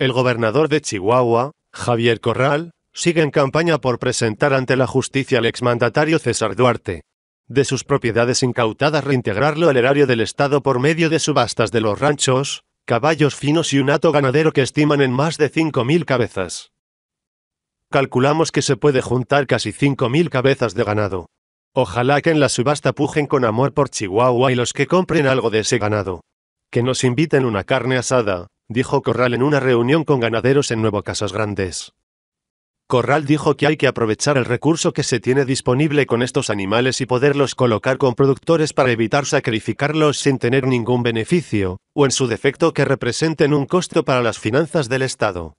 El gobernador de Chihuahua, Javier Corral, sigue en campaña por presentar ante la justicia al exmandatario César Duarte. De sus propiedades incautadas reintegrarlo al erario del Estado por medio de subastas de los ranchos, caballos finos y un hato ganadero que estiman en más de 5.000 cabezas. Calculamos que se puede juntar casi 5.000 cabezas de ganado. Ojalá que en la subasta pujen con amor por Chihuahua y los que compren algo de ese ganado. Que nos inviten una carne asada, dijo Corral en una reunión con ganaderos en Nuevo Casas Grandes. Corral dijo que hay que aprovechar el recurso que se tiene disponible con estos animales y poderlos colocar con productores para evitar sacrificarlos sin tener ningún beneficio, o en su defecto que representen un costo para las finanzas del Estado.